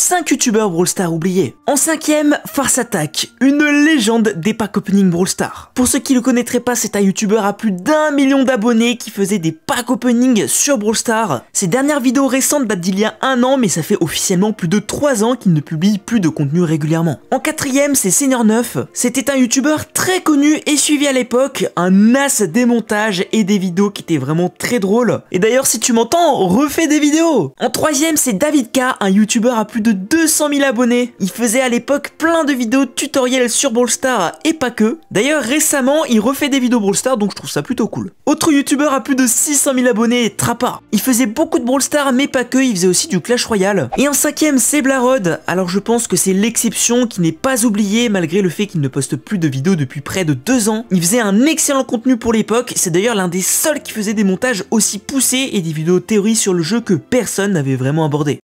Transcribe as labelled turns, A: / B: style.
A: 5 youtubeurs Brawl Stars oubliés. En cinquième, Farce Attack, une légende des packs opening Brawl Stars. Pour ceux qui le connaîtraient pas, c'est un youtubeur à plus d'un million d'abonnés qui faisait des packs opening sur Brawl Stars. Ses dernières vidéos récentes datent d'il y a un an, mais ça fait officiellement plus de 3 ans qu'il ne publie plus de contenu régulièrement. En quatrième, c'est Seigneur 9. C'était un youtubeur très connu et suivi à l'époque, un as des montages et des vidéos qui étaient vraiment très drôles. Et d'ailleurs, si tu m'entends, refais des vidéos En troisième, c'est David K, un youtubeur à plus de 200 000 abonnés. Il faisait à l'époque plein de vidéos tutoriels sur Brawl Stars et pas que. D'ailleurs, récemment, il refait des vidéos Brawl Stars, donc je trouve ça plutôt cool. Autre youtubeur à plus de 600 000 abonnés, Trapa. Il faisait beaucoup de Brawl Stars, mais pas que, il faisait aussi du Clash Royale. Et un cinquième, c'est Blarod. Alors je pense que c'est l'exception qui n'est pas oubliée, malgré le fait qu'il ne poste plus de vidéos depuis près de deux ans. Il faisait un excellent contenu pour l'époque, c'est d'ailleurs l'un des seuls qui faisait des montages aussi poussés et des vidéos théories sur le jeu que personne n'avait vraiment abordé.